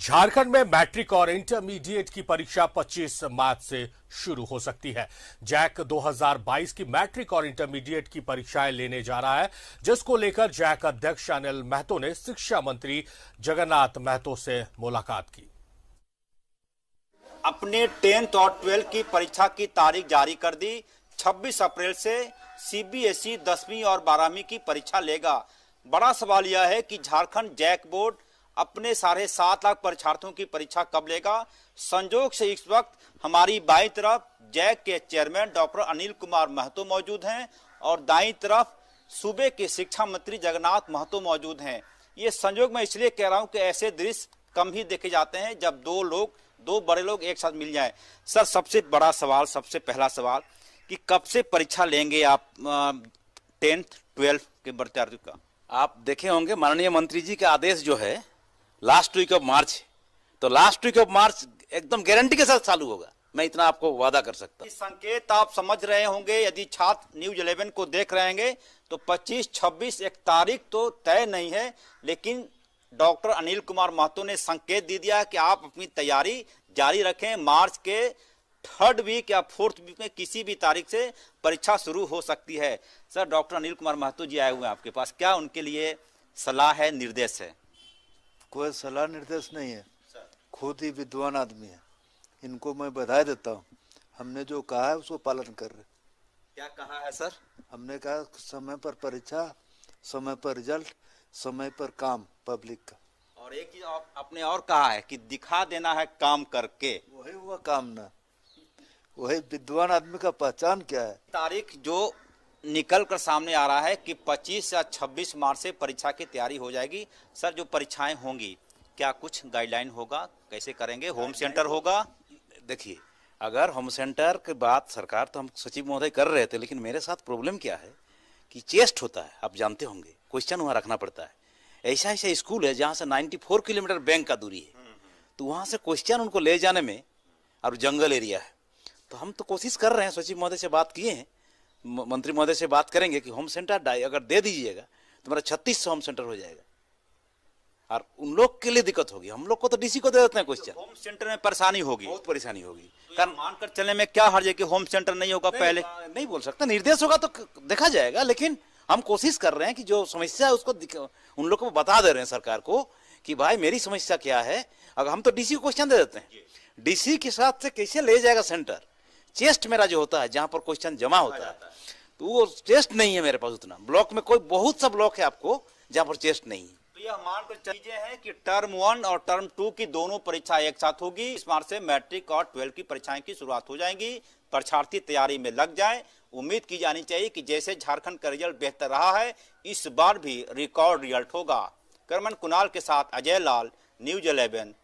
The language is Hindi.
झारखंड में मैट्रिक और इंटरमीडिएट की परीक्षा 25 मार्च से शुरू हो सकती है जैक 2022 की मैट्रिक और इंटरमीडिएट की परीक्षाएं लेने जा रहा है जिसको लेकर जैक अध्यक्ष अनिल महतो ने शिक्षा मंत्री जगन्नाथ महतो से मुलाकात की अपने टेंथ और ट्वेल्थ की परीक्षा की तारीख जारी कर दी 26 अप्रैल से सीबीएसई दसवीं और बारहवीं की परीक्षा लेगा बड़ा सवाल यह है कि झारखंड जैक बोर्ड अपने साढ़े सात लाख परीक्षार्थियों की परीक्षा कब लेगा संजोग से इस वक्त हमारी बाई तरफ जैक के चेयरमैन डॉक्टर अनिल कुमार महतो मौजूद हैं और दाई तरफ सूबे के शिक्षा मंत्री जगन्नाथ महतो मौजूद हैं ये संजोग मैं इसलिए कह रहा हूँ कि ऐसे दृश्य कम ही देखे जाते हैं जब दो लोग दो बड़े लोग एक साथ मिल जाए सर सबसे बड़ा सवाल सबसे पहला सवाल कि कब से परीक्षा लेंगे आप टेंथ ट्वेल्थ के का आप देखे होंगे माननीय मंत्री जी का आदेश जो है लास्ट वीक ऑफ मार्च तो लास्ट वीक ऑफ मार्च एकदम गारंटी के साथ चालू होगा मैं इतना आपको वादा कर सकता हूँ संकेत आप समझ रहे होंगे यदि छात्र न्यूज इलेवन को देख रहे होंगे तो 25, 26, एक तारीख तो तय नहीं है लेकिन डॉक्टर अनिल कुमार महतो ने संकेत दे दिया कि आप अपनी तैयारी जारी रखें मार्च के थर्ड वीक या फोर्थ वीक में किसी भी तारीख से परीक्षा शुरू हो सकती है सर डॉक्टर अनिल कुमार महतो जी आए हुए हैं आपके पास क्या उनके लिए सलाह है निर्देश है कोई सलाह निर्देश नहीं है खुद ही विद्वान आदमी है इनको मैं बधाई देता हूँ हमने जो कहा है उसको पालन कर रहे क्या कहा है सर हमने कहा समय पर परीक्षा समय पर रिजल्ट समय पर काम पब्लिक का और एक चीज आपने और कहा है कि दिखा देना है काम करके वही हुआ काम ना वही विद्वान आदमी का पहचान क्या है तारीख जो निकल कर सामने आ रहा है कि 25 या 26 मार्च से परीक्षा की तैयारी हो जाएगी सर जो परीक्षाएं होंगी क्या कुछ गाइडलाइन होगा कैसे करेंगे होम तो सेंटर होगा देखिए अगर होम सेंटर की बात सरकार तो हम सचिव महोदय कर रहे थे लेकिन मेरे साथ प्रॉब्लम क्या है कि चेस्ट होता है आप जानते होंगे क्वेश्चन वहाँ रखना पड़ता है ऐसा ऐसा स्कूल है जहाँ से 94 किलोमीटर बैंक का दूरी है हम्म, हम्म। तो वहाँ से क्वेश्चन उनको ले जाने में और जंगल एरिया है तो हम तो कोशिश कर रहे हैं सचिव महोदय से बात किए हैं मंत्री महोदय से बात करेंगे कि होम सेंटर डाई अगर दे दीजिएगा तो मेरा छत्तीस होम सेंटर हो जाएगा और उन लोग के लिए दिक्कत होगी हम लोग को तो डीसी को दे देते हैं क्वेश्चन होम सेंटर में परेशानी होगी बहुत परेशानी होगी तो कारण मानकर चलने में क्या हर है कि होम सेंटर नहीं होगा पहले नहीं बोल सकते निर्देश होगा तो देखा जाएगा लेकिन हम कोशिश कर रहे हैं कि जो समस्या है उसको उन लोग को बता दे रहे हैं सरकार को कि भाई मेरी समस्या क्या है अगर हम तो डीसी को क्वेश्चन दे देते हैं डीसी के साथ से कैसे ले जाएगा सेंटर चेस्ट मेरा जो होता है जहां पर क्वेश्चन जमा होता है तो वो चेस्ट नहीं है मेरे पास उतना ब्लॉक में कोई बहुत सा ब्लॉक है आपको जहां पर चेस्ट नहीं है तो यह मानकर चीजें हैं कि टर्म वन और टर्म टू की दोनों परीक्षा एक साथ होगी इस मार्च से मैट्रिक और ट्वेल्व की परीक्षाएं की शुरुआत हो जाएंगी परीक्षार्थी तैयारी में लग जाए उम्मीद की जानी चाहिए कि जैसे झारखंड का रिजल्ट बेहतर रहा है इस बार भी रिकॉर्ड रिजल्ट होगा करमन कुणाल के साथ अजय लाल न्यूज इलेवन